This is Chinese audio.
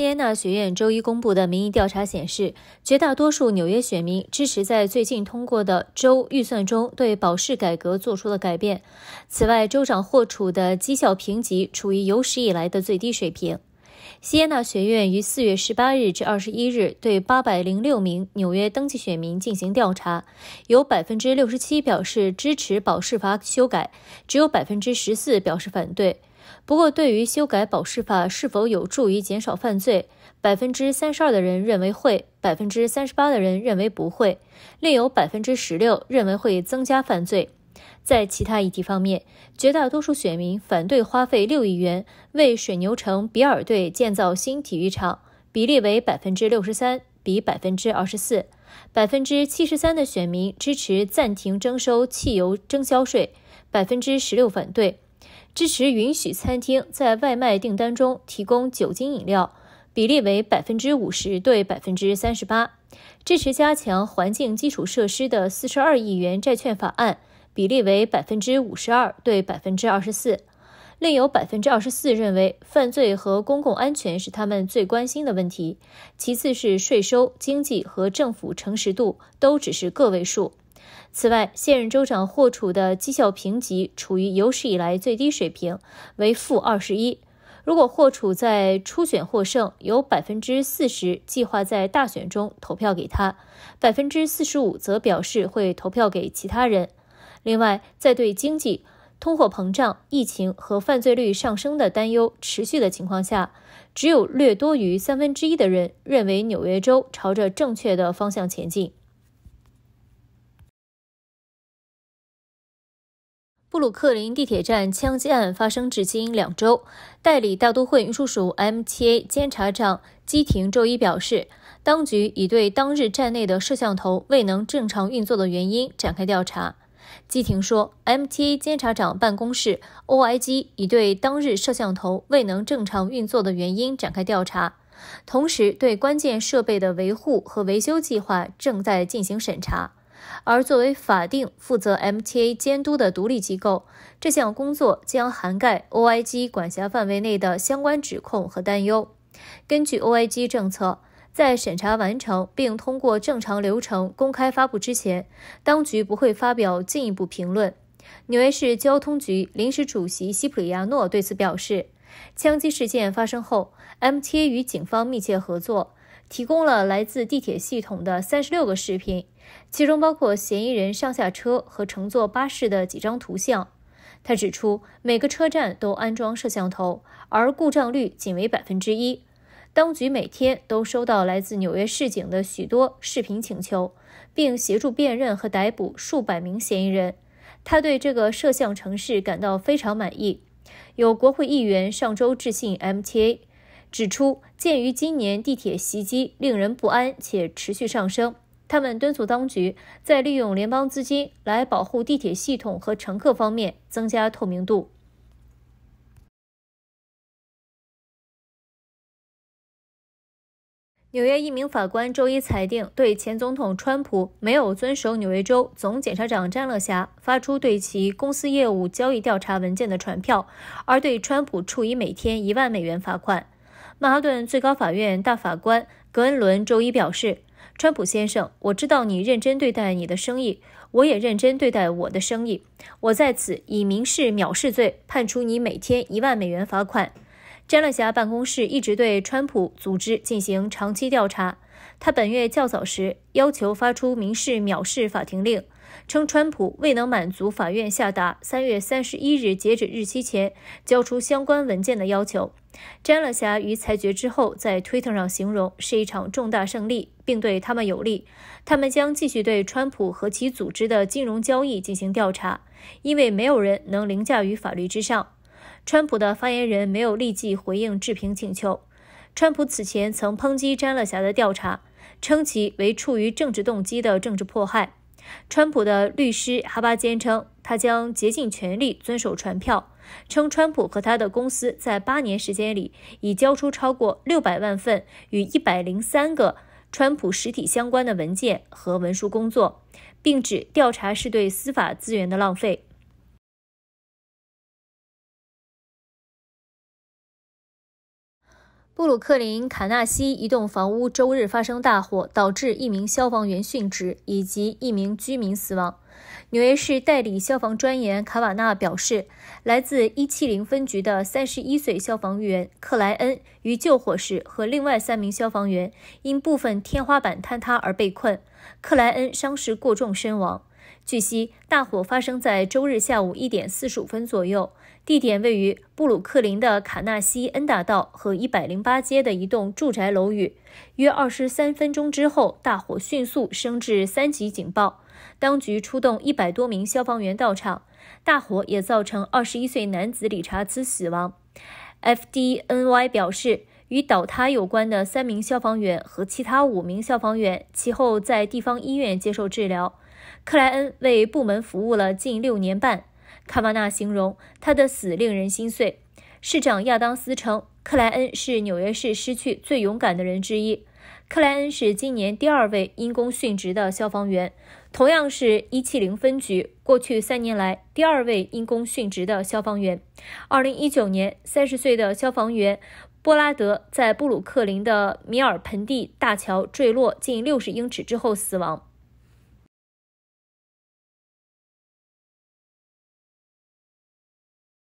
蒂安娜学院周一公布的民意调查显示，绝大多数纽约选民支持在最近通过的州预算中对保释改革做出了改变。此外，州长霍楚的绩效评级处于有史以来的最低水平。西耶纳学院于四月十八日至二十一日对八百零六名纽约登记选民进行调查，有百分之六十七表示支持保释法修改，只有百分之十四表示反对。不过，对于修改保释法是否有助于减少犯罪，百分之三十二的人认为会，百分之三十八的人认为不会，另有百分之十六认为会增加犯罪。在其他议题方面，绝大多数选民反对花费六亿元为水牛城比尔队建造新体育场，比例为百分之六十三比百分之二十四。百分之七十三的选民支持暂停征收汽油征销税，百分之十六反对。支持允许餐厅在外卖订单中提供酒精饮料，比例为百分之五十对百分之三十八。支持加强环境基础设施的四十二亿元债券法案。比例为百分之五十二对百分之二十四，另有百分之二十四认为犯罪和公共安全是他们最关心的问题，其次是税收、经济和政府诚实度都只是个位数。此外，现任州长霍楚的绩效评级处于有史以来最低水平，为负二十一。如果霍楚在初选获胜，有百分之四十计划在大选中投票给他，百分之四十五则表示会投票给其他人。另外，在对经济、通货膨胀、疫情和犯罪率上升的担忧持续的情况下，只有略多于三分之一的人认为纽约州朝着正确的方向前进。布鲁克林地铁站枪击案发生至今两周，代理大都会运输署 （MTA） 监察长基廷周一表示，当局已对当日站内的摄像头未能正常运作的原因展开调查。基婷说，MTA 监察长办公室 OIG 已对当日摄像头未能正常运作的原因展开调查，同时对关键设备的维护和维修计划正在进行审查。而作为法定负责 MTA 监督的独立机构，这项工作将涵盖 OIG 管辖范围内的相关指控和担忧。根据 OIG 政策。在审查完成并通过正常流程公开发布之前，当局不会发表进一步评论。纽约市交通局临时主席西普里亚诺对此表示，枪击事件发生后，MTA 与警方密切合作，提供了来自地铁系统的三十六个视频，其中包括嫌疑人上下车和乘坐巴士的几张图像。他指出，每个车站都安装摄像头，而故障率仅为百分之一。当局每天都收到来自纽约市警的许多视频请求，并协助辨认和逮捕数百名嫌疑人。他对这个摄像城市感到非常满意。有国会议员上周致信 MTA，指出鉴于今年地铁袭击令人不安且持续上升，他们敦促当局在利用联邦资金来保护地铁系统和乘客方面增加透明度。纽约一名法官周一裁定，对前总统川普没有遵守纽约州总检察长詹乐霞发出对其公司业务交易调查文件的传票，而对川普处以每天一万美元罚款。曼哈顿最高法院大法官格恩伦周一表示：“川普先生，我知道你认真对待你的生意，我也认真对待我的生意。我在此以民事藐视罪判处你每天一万美元罚款。”詹乐霞办公室一直对川普组织进行长期调查。他本月较早时要求发出民事藐视法庭令，称川普未能满足法院下达3月31日截止日期前交出相关文件的要求。詹乐霞于裁决之后在推特上形容是一场重大胜利，并对他们有利。他们将继续对川普和其组织的金融交易进行调查，因为没有人能凌驾于法律之上。川普的发言人没有立即回应置评请求。川普此前曾抨击詹乐霞的调查，称其为处于政治动机的政治迫害。川普的律师哈巴坚称，他将竭尽全力遵守传票，称川普和他的公司在八年时间里已交出超过六百万份与一百零三个川普实体相关的文件和文书工作，并指调查是对司法资源的浪费。布鲁克林卡纳西一栋房屋周日发生大火，导致一名消防员殉职以及一名居民死亡。纽约市代理消防专员卡瓦纳表示，来自170分局的31岁消防员克莱恩于救火时和另外三名消防员因部分天花板坍塌而被困，克莱恩伤势过重身亡。据悉，大火发生在周日下午一点四十五分左右，地点位于布鲁克林的卡纳西恩大道和一百零八街的一栋住宅楼宇。约二十三分钟之后，大火迅速升至三级警报，当局出动一百多名消防员到场。大火也造成二十一岁男子理查兹死亡。FDNY 表示，与倒塌有关的三名消防员和其他五名消防员，其后在地方医院接受治疗。克莱恩为部门服务了近六年半，卡瓦纳形容他的死令人心碎。市长亚当斯称，克莱恩是纽约市失去最勇敢的人之一。克莱恩是今年第二位因公殉职的消防员，同样是一七零分局过去三年来第二位因公殉职的消防员。二零一九年，三十岁的消防员波拉德在布鲁克林的米尔盆地大桥坠落近六十英尺之后死亡。